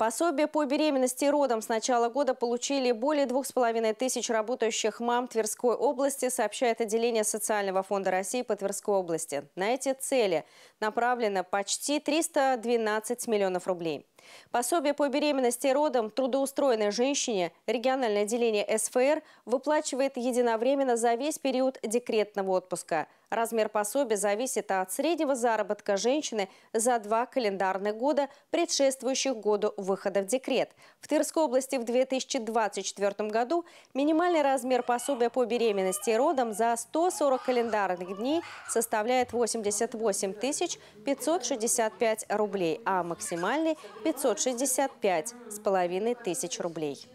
Пособие по беременности и родам с начала года получили более двух с половиной тысяч работающих мам Тверской области, сообщает отделение Социального фонда России по Тверской области. На эти цели направлено почти 312 миллионов рублей. Пособие по беременности и родам трудоустроенной женщине региональное отделение СФР выплачивает единовременно за весь период декретного отпуска. Размер пособия зависит от среднего заработка женщины за два календарных года, предшествующих году выхода в декрет. В Тверской области в 2024 году минимальный размер пособия по беременности и родам за 140 календарных дней составляет 88 565 рублей, а максимальный – 565 с половиной тысяч рублей.